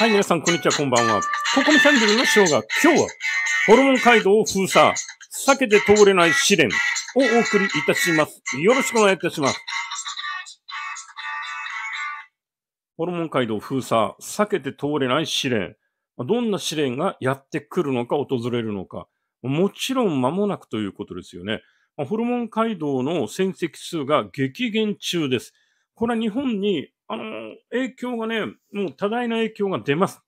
はい、皆さん、こんにちは、こんばんは。ココムチャンネルのショーが、今日は、ホルモン街道を封鎖、避けて通れない試練をお送りいたします。よろしくお願いいたします。ホルモン街道封鎖、避けて通れない試練。どんな試練がやってくるのか、訪れるのか。もちろん間もなくということですよね。ホルモン街道の戦績数が激減中です。これは日本にあの、影響がね、もう多大な影響が出ます。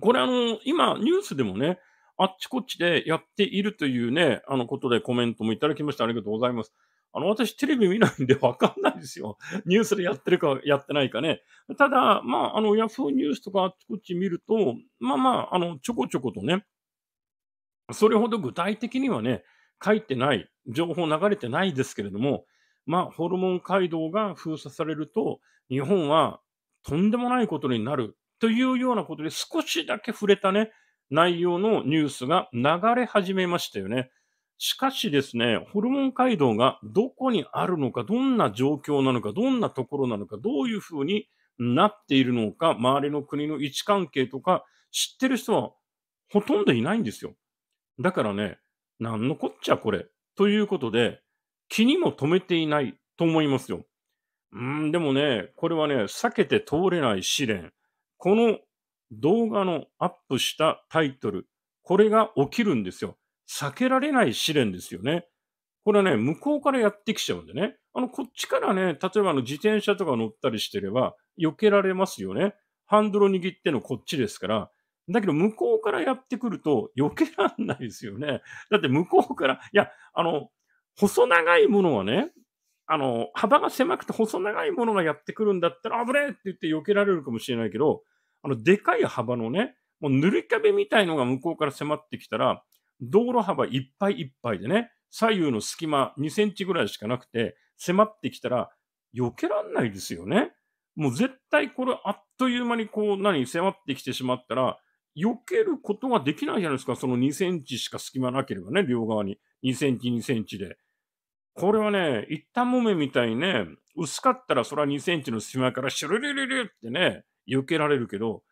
これあの、今、ニュースでもね、あっちこっちでやっているというね、あのことでコメントもいただきましてありがとうございます。あの、私テレビ見ないんでわかんないですよ。ニュースでやってるかやってないかね。ただ、まあ、あの、ヤフーニュースとかあっちこっち見ると、まあまあ、あの、ちょこちょことね、それほど具体的にはね、書いてない、情報流れてないですけれども、まあ、ホルモン街道が封鎖されると、日本はとんでもないことになるというようなことで、少しだけ触れたね、内容のニュースが流れ始めましたよね。しかしですね、ホルモン街道がどこにあるのか、どんな状況なのか、どんなところなのか、どういうふうになっているのか、周りの国の位置関係とか、知ってる人はほとんどいないんですよ。だからね、なんのこっちゃこれ。ということで、気にも留めていないと思いますよ。うん、でもね、これはね、避けて通れない試練。この動画のアップしたタイトル、これが起きるんですよ。避けられない試練ですよね。これはね、向こうからやってきちゃうんでね。あの、こっちからね、例えばあの自転車とか乗ったりしてれば、避けられますよね。ハンドルを握ってのこっちですから。だけど、向こうからやってくると、避けらんないですよね。だって向こうから、いや、あの、細長いものはね、あの、幅が狭くて細長いものがやってくるんだったら、危ねえって言って避けられるかもしれないけど、あの、でかい幅のね、もう塗り壁みたいのが向こうから迫ってきたら、道路幅いっぱいいっぱいでね、左右の隙間2センチぐらいしかなくて、迫ってきたら、避けらんないですよね。もう絶対これあっという間にこう、何、迫ってきてしまったら、避けることができないじゃないですか。その2センチしか隙間なければね、両側に。2センチ、2センチで。これはね、一旦もめみたいにね、薄かったらそれは2センチの隙間からシュルルルルってね、避けられるけど、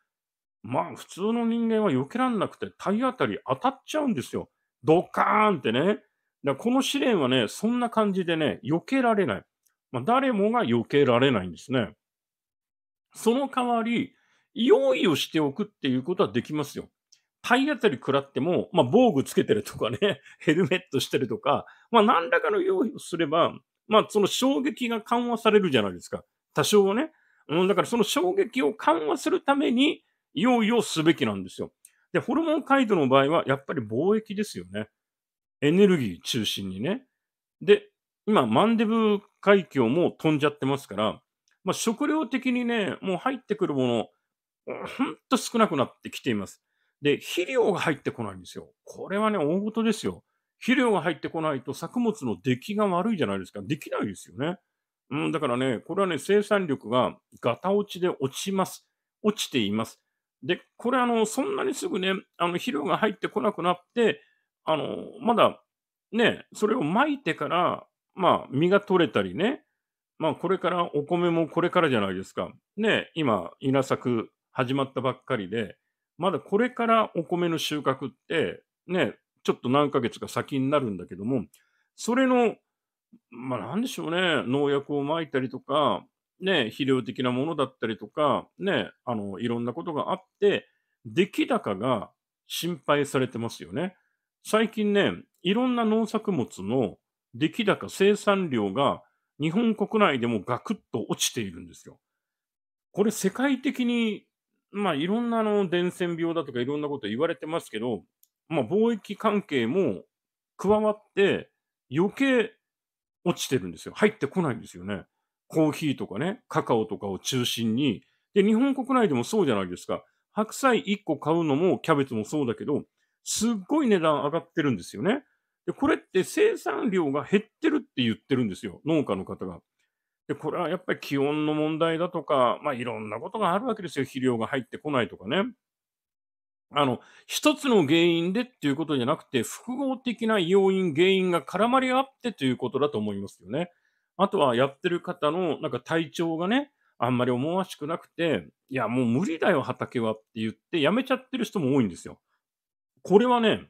まあ普通の人間は避けらんなくて体当たり当たっちゃうんですよ。ドカーンってね。だこの試練はね、そんな感じでね、避けられない。まあ、誰もが避けられないんですね。その代わり、用意をしておくっていうことはできますよ。体当たり食らっても、まあ、防具つけてるとかね、ヘルメットしてるとか、まあ、何らかの用意をすれば、まあ、その衝撃が緩和されるじゃないですか。多少はね。うん、だからその衝撃を緩和するために用意をすべきなんですよ。で、ホルモン解除の場合は、やっぱり貿易ですよね。エネルギー中心にね。で、今、マンデブ海峡も飛んじゃってますから、まあ、食料的にね、もう入ってくるもの、ほんと少なくなってきています。で、肥料が入ってこないんですよ。これはね、大事ですよ。肥料が入ってこないと作物の出来が悪いじゃないですか。できないですよね。うん、だからね、これはね、生産力がガタ落ちで落ちます。落ちています。で、これあの、そんなにすぐね、あの、肥料が入ってこなくなって、あの、まだ、ね、それをまいてから、まあ、実が取れたりね、まあ、これからお米もこれからじゃないですか。ね、今、稲作始まったばっかりで、まだこれからお米の収穫って、ね、ちょっと何ヶ月か先になるんだけども、それの、まあなんでしょうね、農薬をまいたりとか、ね、肥料的なものだったりとか、ね、あの、いろんなことがあって、出来高が心配されてますよね。最近ね、いろんな農作物の出来高生産量が日本国内でもガクッと落ちているんですよ。これ世界的にまあ、いろんなあの伝染病だとかいろんなこと言われてますけど、まあ、貿易関係も加わって余計落ちてるんですよ。入ってこないんですよね。コーヒーとかね、カカオとかを中心に。で、日本国内でもそうじゃないですか。白菜1個買うのもキャベツもそうだけど、すっごい値段上がってるんですよね。で、これって生産量が減ってるって言ってるんですよ。農家の方が。で、これはやっぱり気温の問題だとか、まあ、いろんなことがあるわけですよ。肥料が入ってこないとかね。あの、一つの原因でっていうことじゃなくて、複合的な要因、原因が絡まり合ってということだと思いますよね。あとはやってる方のなんか体調がね、あんまり思わしくなくて、いや、もう無理だよ、畑はって言ってやめちゃってる人も多いんですよ。これはね、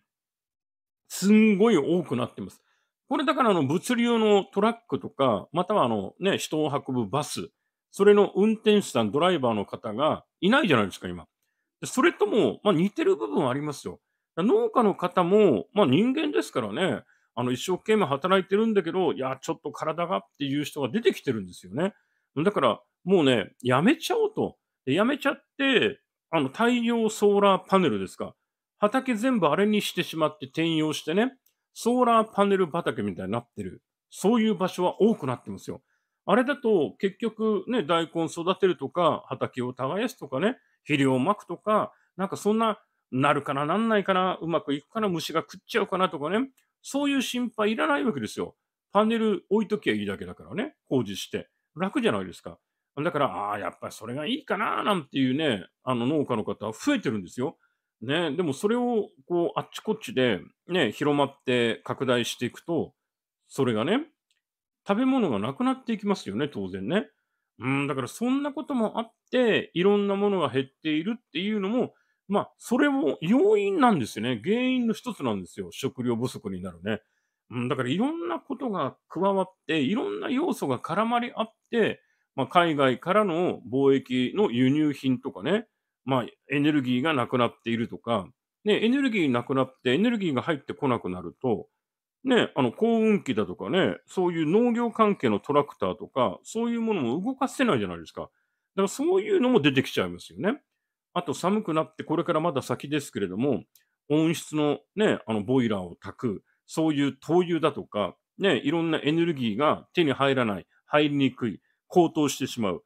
すんごい多くなってます。これだからあの物流のトラックとか、またはあのね、人を運ぶバス、それの運転手さん、ドライバーの方がいないじゃないですか、今。それとも、まあ、似てる部分ありますよ。農家の方も、まあ、人間ですからね、あの一生懸命働いてるんだけど、いや、ちょっと体がっていう人が出てきてるんですよね。だから、もうね、やめちゃおうと。やめちゃって、あの、太陽ソーラーパネルですか。畑全部あれにしてしまって転用してね。ソーラーパネル畑みたいになってる、そういう場所は多くなってますよ。あれだと結局ね、大根育てるとか、畑を耕すとかね、肥料をまくとか、なんかそんな、なるかな、なんないかな、うまくいくかな、虫が食っちゃうかなとかね、そういう心配いらないわけですよ。パネル置いときゃいいだけだからね、工事して。楽じゃないですか。だから、ああ、やっぱりそれがいいかな、なんていうね、あの農家の方は増えてるんですよ。ね、でもそれをこうあっちこっちで、ね、広まって拡大していくと、それがね、食べ物がなくなっていきますよね、当然ね。うん、だからそんなこともあって、いろんなものが減っているっていうのも、まあ、それも要因なんですよね。原因の一つなんですよ。食料不足になるね。うん、だからいろんなことが加わって、いろんな要素が絡まり合って、まあ、海外からの貿易の輸入品とかね、まあ、エネルギーがなくなっているとか、ね、エネルギーなくなって、エネルギーが入ってこなくなると、ね、あの、幸運期だとかね、そういう農業関係のトラクターとか、そういうものも動かせないじゃないですか。だからそういうのも出てきちゃいますよね。あと寒くなって、これからまだ先ですけれども、温室のね、あの、ボイラーを炊く、そういう灯油だとか、ね、いろんなエネルギーが手に入らない、入りにくい、高騰してしまう。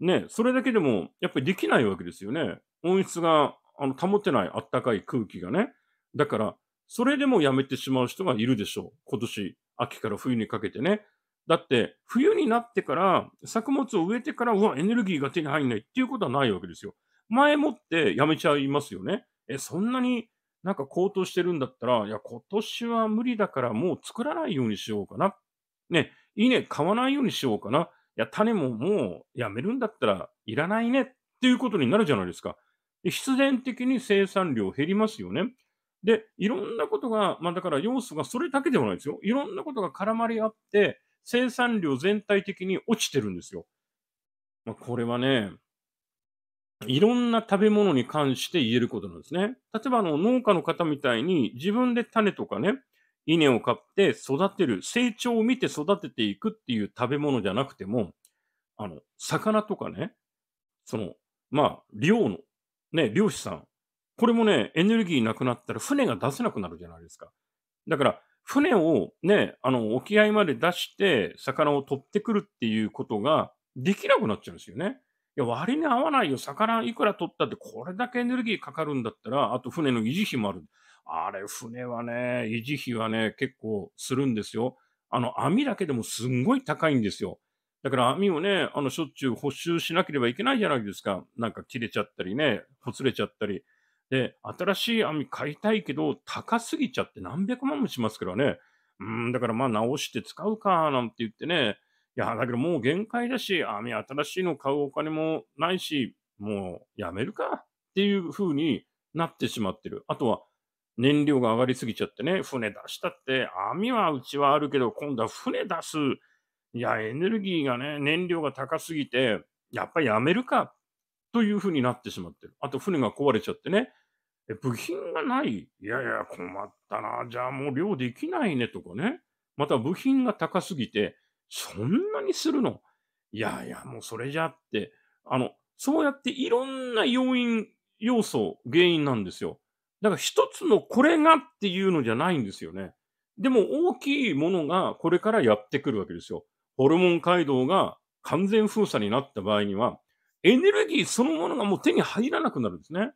ね、それだけでも、やっぱりできないわけですよね。温室が、あの、保てないあったかい空気がね。だから、それでもやめてしまう人がいるでしょう。今年、秋から冬にかけてね。だって、冬になってから、作物を植えてから、うわ、エネルギーが手に入んないっていうことはないわけですよ。前もってやめちゃいますよね。え、そんなになんか高騰してるんだったら、いや、今年は無理だからもう作らないようにしようかな。ね、稲買わないようにしようかな。や、種ももうやめるんだったらいらないねっていうことになるじゃないですか。必然的に生産量減りますよね。で、いろんなことが、まあだから要素がそれだけでもないですよ。いろんなことが絡まり合って、生産量全体的に落ちてるんですよ。まあ、これはね、いろんな食べ物に関して言えることなんですね。例えばあの農家の方みたいに自分で種とかね、稲を買って育てる、成長を見て育てていくっていう食べ物じゃなくても、あの、魚とかね、その、まあ、漁の、ね、漁師さん。これもね、エネルギーなくなったら船が出せなくなるじゃないですか。だから、船をね、あの、沖合まで出して、魚を取ってくるっていうことができなくなっちゃうんですよね。いや、割に合わないよ。魚いくら取ったって、これだけエネルギーかかるんだったら、あと船の維持費もある。あれ、船はね、維持費はね、結構するんですよ。あの、網だけでもすんごい高いんですよ。だから網をね、あの、しょっちゅう補修しなければいけないじゃないですか。なんか切れちゃったりね、ほつれちゃったり。で、新しい網買いたいけど、高すぎちゃって何百万もしますからね。うん、だからまあ直して使うか、なんて言ってね。いや、だけどもう限界だし、網新しいの買うお金もないし、もうやめるかっていう風になってしまってる。あとは、燃料が上がりすぎちゃってね、船出したって、網はうちはあるけど、今度は船出す、いや、エネルギーがね、燃料が高すぎて、やっぱやめるか、というふうになってしまってる。あと、船が壊れちゃってね、部品がない。いやいや、困ったな。じゃあもう漁できないね、とかね。また部品が高すぎて、そんなにするのいやいや、もうそれじゃって、あの、そうやっていろんな要因、要素、原因なんですよ。だから一つのこれがっていうのじゃないんですよね。でも大きいものがこれからやってくるわけですよ。ホルモン街道が完全封鎖になった場合には、エネルギーそのものがもう手に入らなくなるんですね。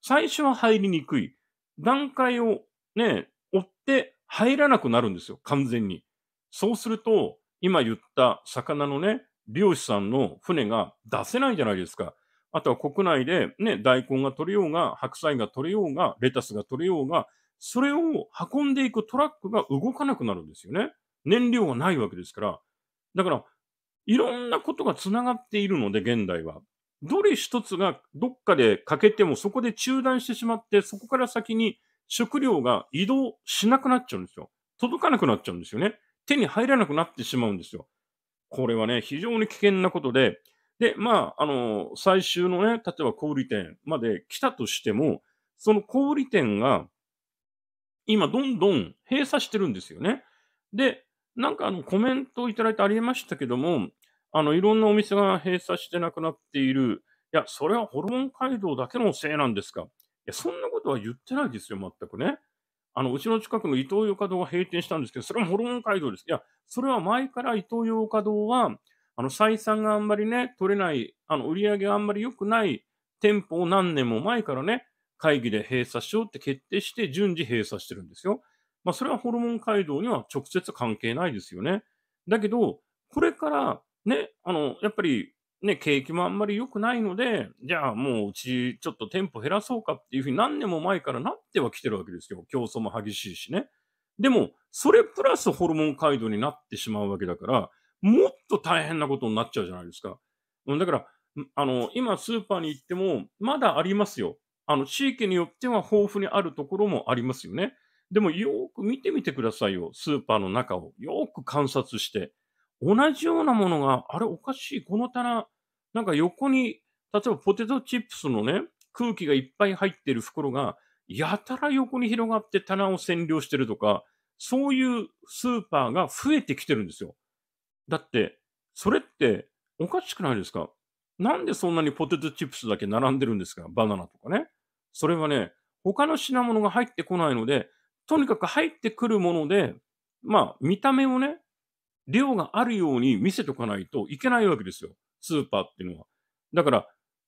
最初は入りにくい。段階をね、追って入らなくなるんですよ。完全に。そうすると、今言った魚のね、漁師さんの船が出せないじゃないですか。あとは国内でね、大根が取れようが、白菜が取れようが、レタスが取れようが、それを運んでいくトラックが動かなくなるんですよね。燃料がないわけですから。だから、いろんなことがつながっているので、現代は。どれ一つがどっかで欠けても、そこで中断してしまって、そこから先に食料が移動しなくなっちゃうんですよ。届かなくなっちゃうんですよね。手に入らなくなってしまうんですよ。これはね、非常に危険なことで、で、まあ、あの、最終のね、例えば小売店まで来たとしても、その小売店が、今、どんどん閉鎖してるんですよね。で、なんかあの、コメントをいただいてありましたけども、あの、いろんなお店が閉鎖してなくなっている。いや、それはホルモン街道だけのせいなんですか。いや、そんなことは言ってないですよ、全くね。あの、うちの近くの伊東洋華堂が閉店したんですけど、それもホルモン街道です。いや、それは前から伊東洋華堂は、あの、採算があんまりね、取れない、あの、売り上げがあんまり良くない店舗を何年も前からね、会議で閉鎖しようって決定して、順次閉鎖してるんですよ。まあ、それはホルモン街道には直接関係ないですよね。だけど、これから、ね、あの、やっぱり、ね、景気もあんまり良くないので、じゃあもううちちょっと店舗減らそうかっていうふうに何年も前からなってはきてるわけですよ。競争も激しいしね。でも、それプラスホルモン街道になってしまうわけだから、もっと大変なことになっちゃうじゃないですか。だから、あの、今スーパーに行っても、まだありますよ。あの、地域によっては豊富にあるところもありますよね。でも、よく見てみてくださいよ。スーパーの中を。よく観察して。同じようなものが、あれおかしい。この棚、なんか横に、例えばポテトチップスのね、空気がいっぱい入ってる袋が、やたら横に広がって棚を占領してるとか、そういうスーパーが増えてきてるんですよ。だって、それっておかしくないですかなんでそんなにポテトチップスだけ並んでるんですかバナナとかね。それはね、他の品物が入ってこないので、とにかく入ってくるもので、まあ、見た目をね、量があるように見せとかないといけないわけですよ。スーパーっていうのは。だから、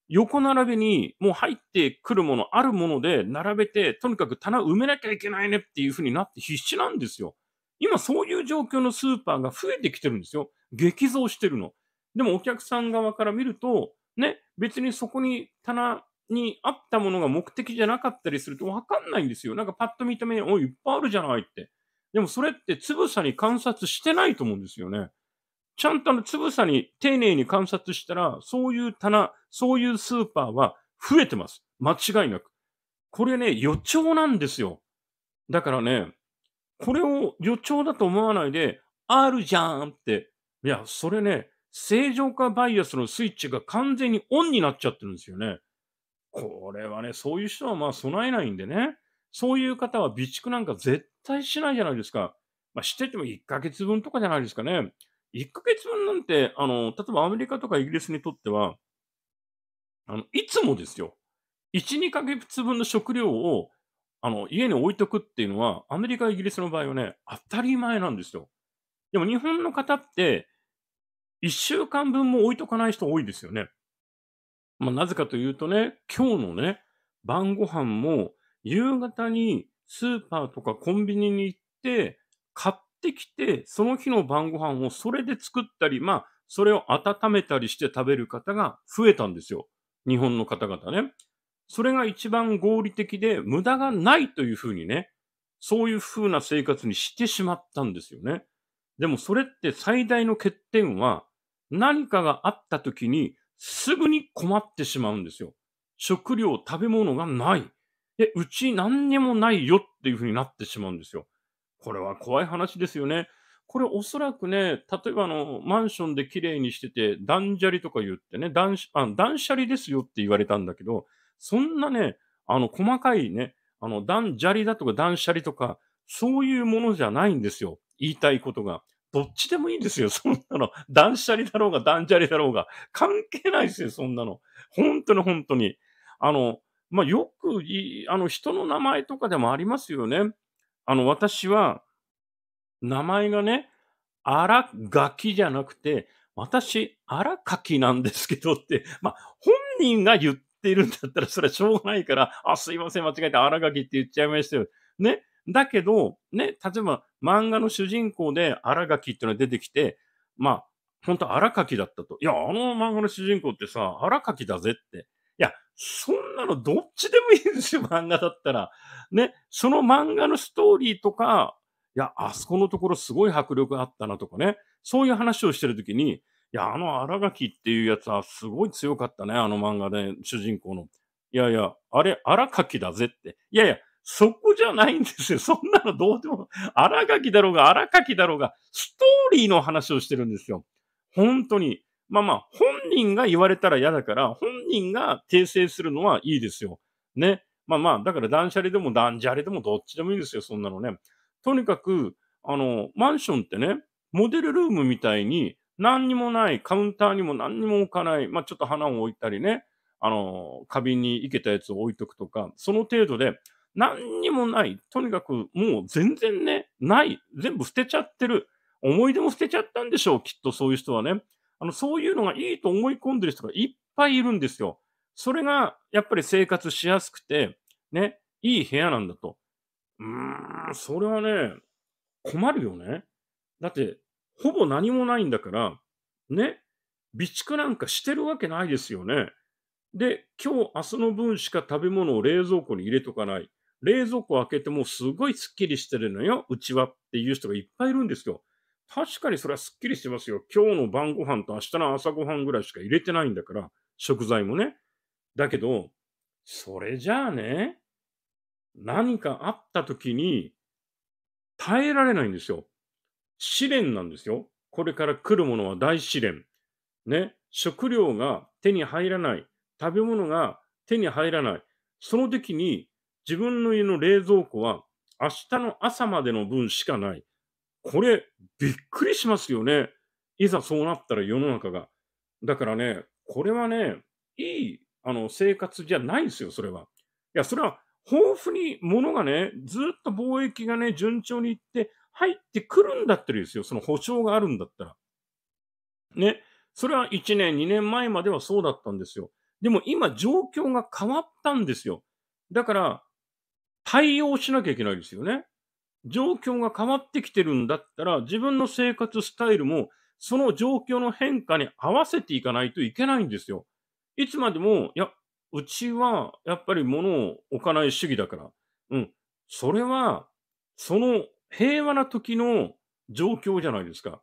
横並びにもう入ってくるもの、あるもので並べて、とにかく棚埋めなきゃいけないねっていうふうになって必死なんですよ。今そういう状況のスーパーが増えてきてるんですよ。激増してるの。でもお客さん側から見ると、ね、別にそこに棚にあったものが目的じゃなかったりするとわかんないんですよ。なんかパッと見た目に、おい、いっぱいあるじゃないって。でもそれってつぶさに観察してないと思うんですよね。ちゃんとあのつぶさに丁寧に観察したら、そういう棚、そういうスーパーは増えてます。間違いなく。これね、予兆なんですよ。だからね、これを予兆だと思わないで、あるじゃんって。いや、それね、正常化バイアスのスイッチが完全にオンになっちゃってるんですよね。これはね、そういう人はまあ備えないんでね。そういう方は備蓄なんか絶対しないじゃないですか。まあ、してても1ヶ月分とかじゃないですかね。1ヶ月分なんて、あの、例えばアメリカとかイギリスにとっては、あの、いつもですよ。1、2ヶ月分の食料をあの、家に置いとくっていうのは、アメリカ、イギリスの場合はね、当たり前なんですよ。でも日本の方って、1週間分も置いとかない人多いですよね。まあ、なぜかというとね、今日のね、晩ご飯も、夕方にスーパーとかコンビニに行って、買ってきて、その日の晩ご飯をそれで作ったり、まあ、それを温めたりして食べる方が増えたんですよ。日本の方々ね。それが一番合理的で無駄がないというふうにね、そういうふうな生活にしてしまったんですよね。でもそれって最大の欠点は何かがあった時にすぐに困ってしまうんですよ。食料、食べ物がない。え、うち何にもないよっていうふうになってしまうんですよ。これは怖い話ですよね。これおそらくね、例えばあの、マンションで綺麗にしてて、断捨離とか言ってね、断あ断捨離ですよって言われたんだけど、そんなね、あの、細かいね、あの、断砂利だとか断捨離とか、そういうものじゃないんですよ。言いたいことが。どっちでもいいんですよ。そんなの。断捨離だろうが断砂利だろうが。関係ないですよ、そんなの。本当に本当に。あの、まあ、よくあの、人の名前とかでもありますよね。あの、私は、名前がね、荒キじゃなくて、私、荒垣なんですけどって、まあ、本人が言っているんだったら、それはしょうがないから、あ、すいません、間違えて、荒垣って言っちゃいましたよ。ね。だけど、ね、例えば漫画の主人公で荒垣っていうのが出てきて、まあ、本当荒垣だったと。いや、あの漫画の主人公ってさ、荒垣だぜって。いや、そんなのどっちでもいいんですよ、漫画だったら。ね、その漫画のストーリーとか、いや、あそこのところすごい迫力あったなとかね、そういう話をしてるときに、いや、あの新垣っていうやつはすごい強かったね、あの漫画で、主人公の。いやいや、あれ、新垣だぜって。いやいや、そこじゃないんですよ。そんなのどうでも、荒垣だろうが、荒垣だろうが、ストーリーの話をしてるんですよ。本当に。まあまあ、本人が言われたら嫌だから、本人が訂正するのはいいですよ。ね。まあまあ、だから断捨離でも断捨離でもどっちでもいいですよ、そんなのね。とにかく、あの、マンションってね、モデルルームみたいに、何にもない、カウンターにも何にも置かない、まあ、ちょっと花を置いたりね、あの、花瓶に生けたやつを置いとくとか、その程度で、何にもない、とにかくもう全然ね、ない、全部捨てちゃってる、思い出も捨てちゃったんでしょう、きっとそういう人はね。あの、そういうのがいいと思い込んでる人がいっぱいいるんですよ。それが、やっぱり生活しやすくて、ね、いい部屋なんだと。うーん、それはね、困るよね。だって、ほぼ何もないんだから、ね、備蓄なんかしてるわけないですよね。で、今日、明日の分しか食べ物を冷蔵庫に入れとかない。冷蔵庫開けてもすごいスッキリしてるのよ、うちはっていう人がいっぱいいるんですよ。確かにそれはスッキリしてますよ。今日の晩ご飯と明日の朝ご飯ぐらいしか入れてないんだから、食材もね。だけど、それじゃあね、何かあった時に耐えられないんですよ。試練なんですよ。これから来るものは大試練。ね。食料が手に入らない。食べ物が手に入らない。その時に自分の家の冷蔵庫は明日の朝までの分しかない。これ、びっくりしますよね。いざそうなったら世の中が。だからね、これはね、いいあの生活じゃないですよ、それは。いや、それは豊富に物がね、ずっと貿易がね、順調にいって、入ってくるんだったらですよ。その保証があるんだったら。ね。それは1年、2年前まではそうだったんですよ。でも今状況が変わったんですよ。だから対応しなきゃいけないですよね。状況が変わってきてるんだったら自分の生活スタイルもその状況の変化に合わせていかないといけないんですよ。いつまでも、いや、うちはやっぱり物を置かない主義だから。うん。それは、その平和な時の状況じゃないですか。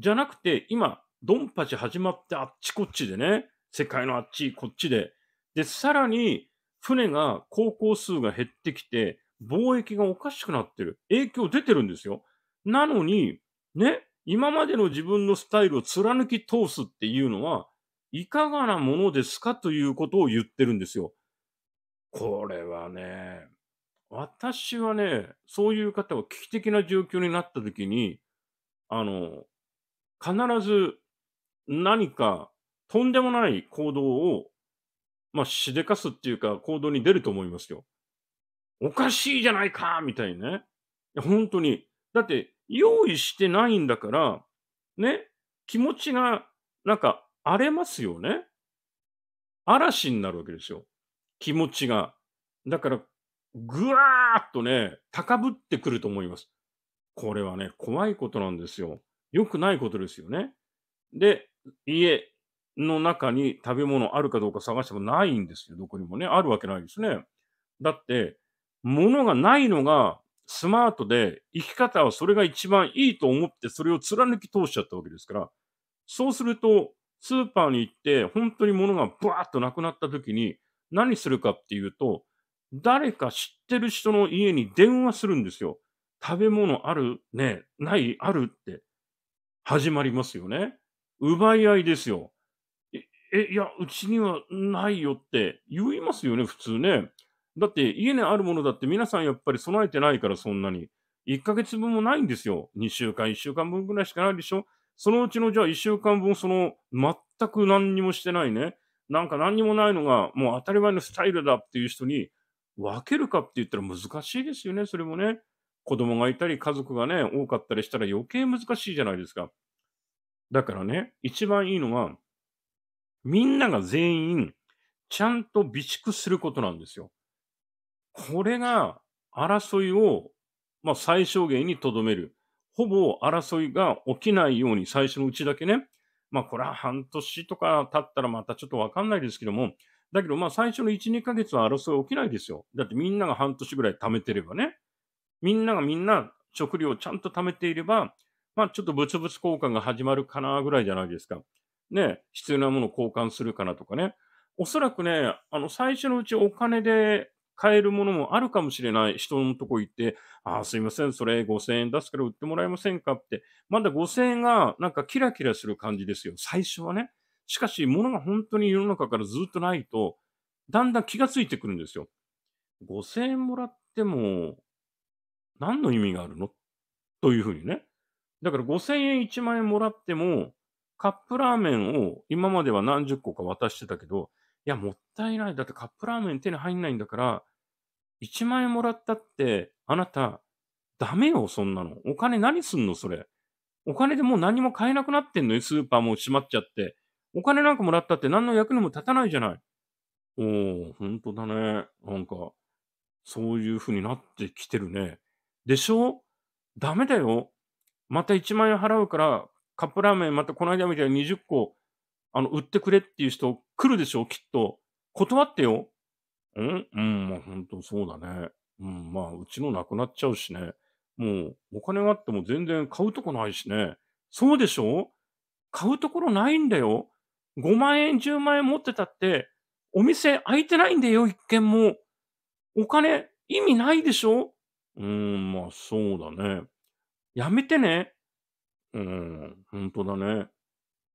じゃなくて、今、ドンパチ始まってあっちこっちでね、世界のあっちこっちで。で、さらに、船が航行数が減ってきて、貿易がおかしくなってる。影響出てるんですよ。なのに、ね、今までの自分のスタイルを貫き通すっていうのは、いかがなものですかということを言ってるんですよ。これはね、私はね、そういう方が危機的な状況になった時に、あの、必ず何かとんでもない行動を、まあ、しでかすっていうか、行動に出ると思いますよ。おかしいじゃないかみたいね。本当に。だって、用意してないんだから、ね、気持ちが、なんか、荒れますよね。嵐になるわけですよ。気持ちが。だから、ぐわーっとね、高ぶってくると思います。これはね、怖いことなんですよ。良くないことですよね。で、家の中に食べ物あるかどうか探してもないんですよ。どこにもね。あるわけないですね。だって、物がないのがスマートで、生き方はそれが一番いいと思って、それを貫き通しちゃったわけですから、そうすると、スーパーに行って、本当に物がブワーっとなくなった時に、何するかっていうと、誰か知ってる人の家に電話するんですよ。食べ物あるね、ないあるって、始まりますよね。奪い合いですよ。え、いや、うちにはないよって言いますよね、普通ね。だって家にあるものだって皆さんやっぱり備えてないからそんなに。1ヶ月分もないんですよ。2週間、1週間分ぐらいしかないでしょ。そのうちのじゃあ1週間分その全く何にもしてないね。なんか何にもないのがもう当たり前のスタイルだっていう人に分けるかって言ったら難しいですよね、それもね。子供がいたり、家族がね、多かったりしたら余計難しいじゃないですか。だからね、一番いいのは、みんなが全員、ちゃんと備蓄することなんですよ。これが、争いを、まあ、最小限にとどめる。ほぼ争いが起きないように最初のうちだけね、まあこれは半年とか経ったらまたちょっとわかんないですけども、だけど、まあ、最初の1、2ヶ月は争い起きないですよ。だってみんなが半年ぐらい貯めてればね。みんながみんな食料をちゃんと貯めていれば、まあ、ちょっと物々交換が始まるかなぐらいじゃないですか。ね、必要なものを交換するかなとかね。おそらくね、あの、最初のうちお金で買えるものもあるかもしれない人のとこ行って、ああ、すいません、それ5000円出すから売ってもらえませんかって、まだ5000円がなんかキラキラする感じですよ。最初はね。しかし、物が本当に世の中からずっとないと、だんだん気がついてくるんですよ。5000円もらっても、何の意味があるのというふうにね。だから5000円1万円もらっても、カップラーメンを今までは何十個か渡してたけど、いや、もったいない。だってカップラーメン手に入んないんだから、1万円もらったって、あなた、ダメよ、そんなの。お金何すんの、それ。お金でもう何も買えなくなってんのよ。スーパーも閉まっちゃって。お金なんかもらったって何の役にも立たないじゃない。おー、ほんとだね。なんか、そういう風になってきてるね。でしょダメだよ。また1万円払うから、カップラーメンまたこの間みたいに20個、あの、売ってくれっていう人来るでしょきっと。断ってよ。んうん、まあ本当そうだね。うん、まあうちのなくなっちゃうしね。もうお金があっても全然買うとこないしね。そうでしょ買うところないんだよ。5万円、10万円持ってたって、お店開いてないんだよ、一軒も。お金、意味ないでしょうーん、まあそうだね。やめてね。うん、本当だね。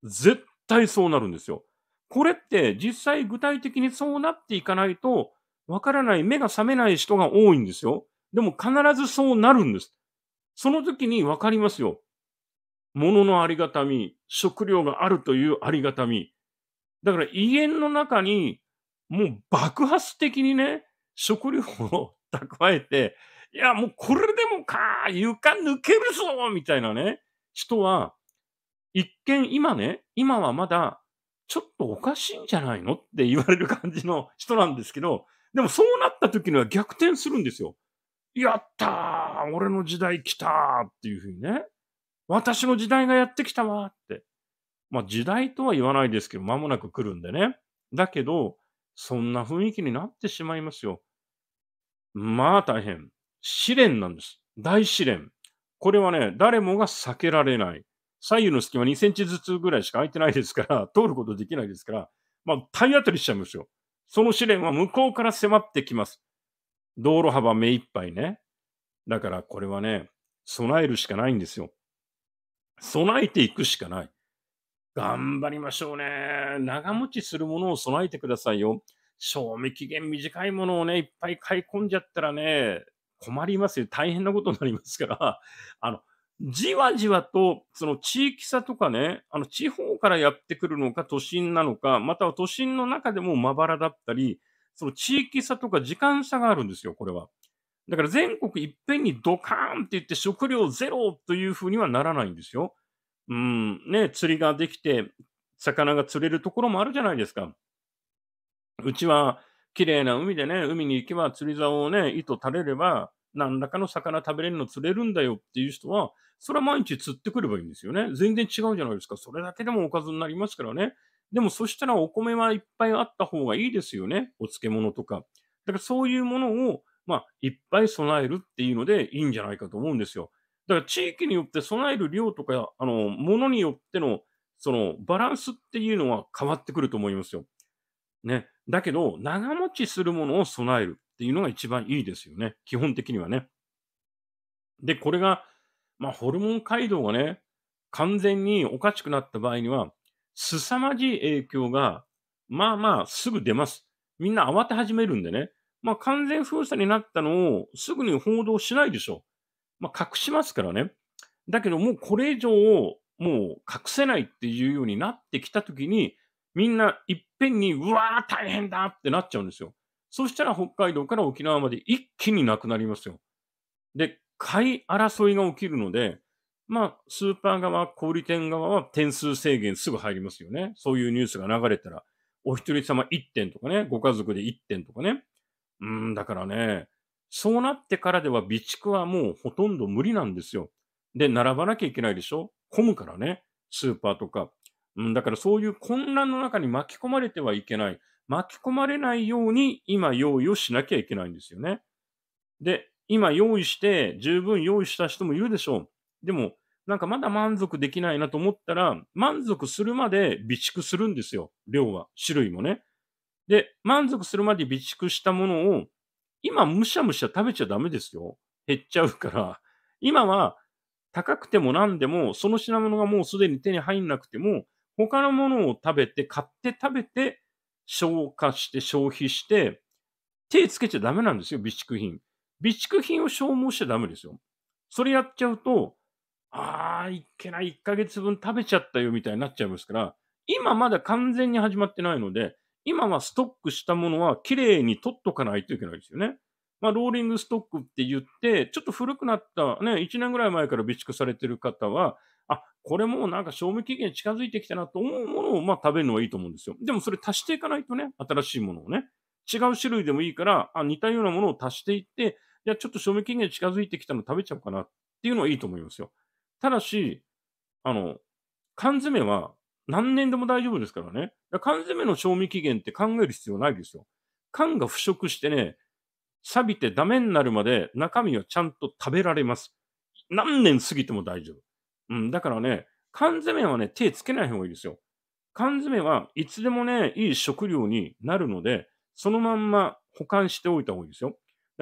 絶対そうなるんですよ。これって実際具体的にそうなっていかないと、わからない、目が覚めない人が多いんですよ。でも必ずそうなるんです。その時にわかりますよ。物のありがたみ、食料があるというありがたみ。だから家の中にもう爆発的にね、食料を蓄えて、いや、もうこれでもか、床抜けるぞみたいなね、人は、一見今ね、今はまだちょっとおかしいんじゃないのって言われる感じの人なんですけど、でもそうなった時には逆転するんですよ。やったー俺の時代来たーっていうふうにね。私の時代がやってきたわって。まあ時代とは言わないですけど、間もなく来るんでね。だけど、そんな雰囲気になってしまいますよ。まあ大変。試練なんです。大試練。これはね、誰もが避けられない。左右の隙間2センチずつぐらいしか空いてないですから、通ることできないですから、まあ体当たりしちゃいますよ。その試練は向こうから迫ってきます。道路幅目いっぱいね。だからこれはね、備えるしかないんですよ。備えていくしかない。頑張りましょうね。長持ちするものを備えてくださいよ。賞味期限短いものをね、いっぱい買い込んじゃったらね、困りますよ。大変なことになりますから、あの、じわじわと、その地域差とかね、あの、地方からやってくるのか、都心なのか、または都心の中でもまばらだったり、その地域差とか時間差があるんですよ、これは。だから全国いっぺんにドカーンって言って食料ゼロというふうにはならないんですよ。うん、ね、釣りができて、魚が釣れるところもあるじゃないですか。うちは綺麗な海でね、海に行けば釣り竿をね、糸垂れれば、何らかの魚食べれるの釣れるんだよっていう人は、それは毎日釣ってくればいいんですよね。全然違うじゃないですか。それだけでもおかずになりますからね。でもそしたらお米はいっぱいあった方がいいですよね。お漬物とか。だからそういうものをまあ、いっぱい備えるっていうのでいいんじゃないかと思うんですよ。だから地域によって備える量とか、あの、ものによっての、その、バランスっていうのは変わってくると思いますよ。ね。だけど、長持ちするものを備えるっていうのが一番いいですよね。基本的にはね。で、これが、まあ、ホルモン街道がね、完全におかしくなった場合には、凄まじい影響が、まあまあ、すぐ出ます。みんな慌て始めるんでね。まあ、完全封鎖になったのをすぐに報道しないでしょ。まあ、隠しますからね。だけどもうこれ以上もう隠せないっていうようになってきたときに、みんないっぺんに、うわー大変だってなっちゃうんですよ。そしたら北海道から沖縄まで一気になくなりますよ。で、買い争いが起きるので、まあ、スーパー側、小売店側は点数制限すぐ入りますよね。そういうニュースが流れたら、お一人様1点とかね、ご家族で1点とかね。うん、だからね、そうなってからでは備蓄はもうほとんど無理なんですよ。で、並ばなきゃいけないでしょ混むからね、スーパーとか。うん、だからそういう混乱の中に巻き込まれてはいけない。巻き込まれないように今用意をしなきゃいけないんですよね。で、今用意して十分用意した人もいるでしょう。でも、なんかまだ満足できないなと思ったら、満足するまで備蓄するんですよ。量は、種類もね。で、満足するまで備蓄したものを、今むしゃむしゃ食べちゃダメですよ。減っちゃうから。今は高くても何でも、その品物がもうすでに手に入んなくても、他のものを食べて、買って食べて、消化して消費して、手つけちゃダメなんですよ、備蓄品。備蓄品を消耗しちゃダメですよ。それやっちゃうと、ああ、いけない、1ヶ月分食べちゃったよみたいになっちゃいますから、今まだ完全に始まってないので、今はストックしたものは綺麗に取っとかないといけないですよね。まあ、ローリングストックって言って、ちょっと古くなった、ね、1年ぐらい前から備蓄されてる方は、あ、これもうなんか賞味期限近づいてきたなと思うものをまあ食べるのはいいと思うんですよ。でもそれ足していかないとね、新しいものをね、違う種類でもいいから、あ似たようなものを足していって、いや、ちょっと賞味期限近づいてきたの食べちゃおうかなっていうのはいいと思いますよ。ただし、あの、缶詰は何年でも大丈夫ですからね。缶詰の賞味期限って考える必要ないですよ。缶が腐食してね、錆びてダメになるまで中身はちゃんと食べられます。何年過ぎても大丈夫。うん、だからね、缶詰はね、手つけない方がいいですよ。缶詰はいつでもね、いい食料になるので、そのまんま保管しておいた方がいいですよ。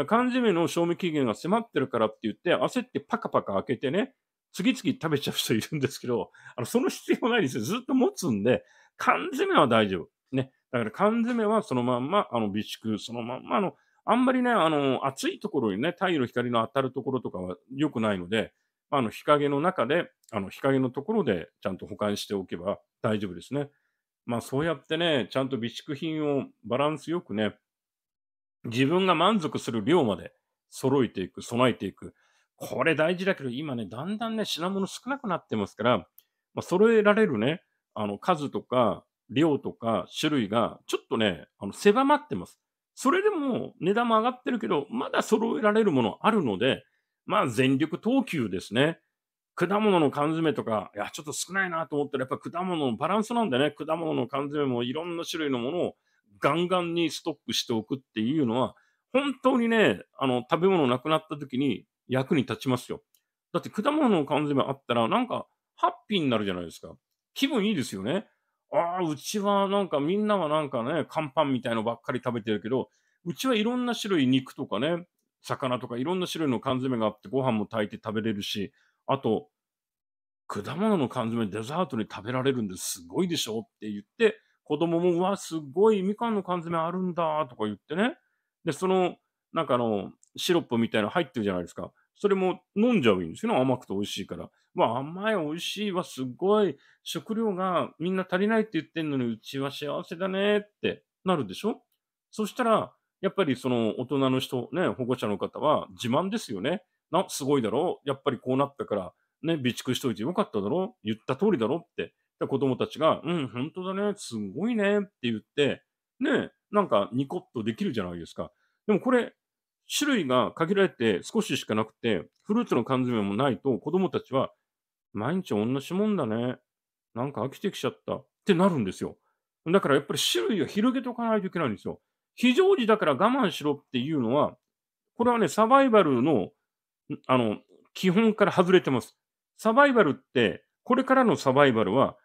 缶詰の賞味期限が迫ってるからって言って、焦ってパカパカ開けてね、次々食べちゃう人いるんですけど、あの、その必要ないですよ。ずっと持つんで、缶詰は大丈夫。ね。だから缶詰はそのまんま、あの、備蓄、そのまんま、あの、あんまりね、あの、暑いところにね、太陽の光の当たるところとかは良くないので、あの、日陰の中で、あの、日陰のところでちゃんと保管しておけば大丈夫ですね。まあ、そうやってね、ちゃんと備蓄品をバランスよくね、自分が満足する量まで揃えていく、備えていく。これ大事だけど、今ね、だんだんね、品物少なくなってますから、まあ、揃えられるね、あの、数とか、量とか、種類が、ちょっとね、あの、狭まってます。それでも、値段も上がってるけど、まだ揃えられるものあるので、まあ、全力投球ですね。果物の缶詰とか、いや、ちょっと少ないなと思ったら、やっぱ果物のバランスなんでね、果物の缶詰もいろんな種類のものをガンガンにストックしておくっていうのは、本当にね、あの、食べ物なくなった時に役に立ちますよ。だって果物の缶詰あったら、なんか、ハッピーになるじゃないですか。気分いいですよね。ああ、うちはなんかみんなはなんかね、乾パンみたいのばっかり食べてるけど、うちはいろんな種類肉とかね、魚とかいろんな種類の缶詰があってご飯も炊いて食べれるし、あと、果物の缶詰デザートに食べられるんですごいでしょって言って、子供も、うわ、すごいみかんの缶詰あるんだとか言ってね。で、その、なんかあの、シロップみたいなの入ってるじゃないですか。それも飲んじゃうんですよね。甘くて美味しいから。まあ甘い美味しいはすごい食料がみんな足りないって言ってんのにうちは幸せだねってなるでしょそしたら、やっぱりその大人の人、ね、保護者の方は自慢ですよね。な、すごいだろやっぱりこうなったから、ね、備蓄しといてよかっただろ言った通りだろって。子供たちが、うん、本当だね、すごいねって言って、ね、なんかニコッとできるじゃないですか。でもこれ、種類が限られて少ししかなくて、フルーツの缶詰もないと子供たちは、毎日同じもんだね。なんか飽きてきちゃったってなるんですよ。だからやっぱり種類を広げておかないといけないんですよ。非常時だから我慢しろっていうのは、これはね、サバイバルの、あの、基本から外れてます。サバイバルって、これからのサバイバルは、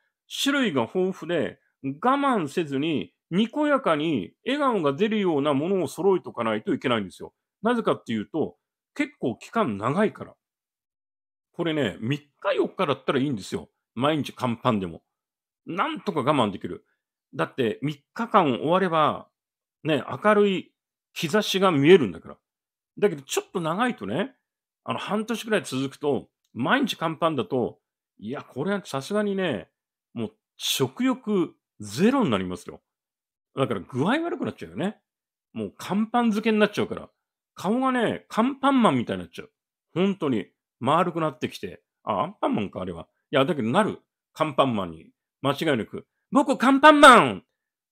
種類が豊富で、我慢せずに、にこやかに笑顔が出るようなものを揃えておかないといけないんですよ。なぜかっていうと、結構期間長いから。これね、3日4日だったらいいんですよ。毎日乾パンでも。なんとか我慢できる。だって3日間終われば、ね、明るい日差しが見えるんだから。だけどちょっと長いとね、あの半年くらい続くと、毎日乾パンだと、いや、これはさすがにね、もう食欲ゼロになりますよ。だから具合悪くなっちゃうよね。もう乾パン漬けになっちゃうから。顔がね、カンパンマンみたいになっちゃう。本当に。丸くなってきて。あ、アンパンマンか、あれは。いや、だけどなる。カンパンマンに。間違いなく。僕、カンパンマン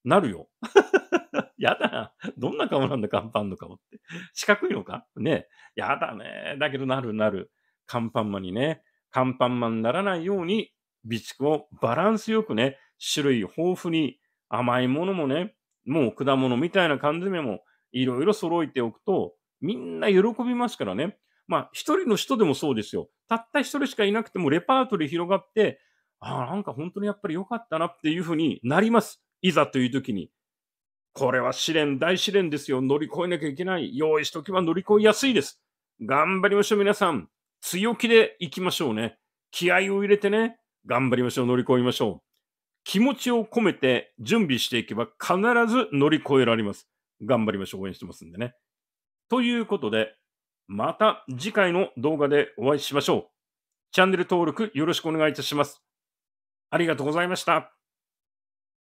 なるよ。やだ。どんな顔なんだ、カンパンの顔って。四角いのかね。やだね。だけどなるなる。カンパンマンにね。カンパンマンにならないように、備蓄をバランスよくね、種類豊富に、甘いものもね、もう果物みたいな缶詰もいろいろ揃えておくと、みんな喜びますからね。まあ、一人の人でもそうですよ。たった一人しかいなくてもレパートリー広がって、ああ、なんか本当にやっぱり良かったなっていうふうになります。いざという時に。これは試練、大試練ですよ。乗り越えなきゃいけない。用意しとけば乗り越えやすいです。頑張りましょう、皆さん。強気でいきましょうね。気合を入れてね、頑張りましょう、乗り越えましょう。気持ちを込めて準備していけば必ず乗り越えられます。頑張りましょう。応援してますんでね。ということで、また次回の動画でお会いしましょう。チャンネル登録よろしくお願いいたします。ありがとうございました。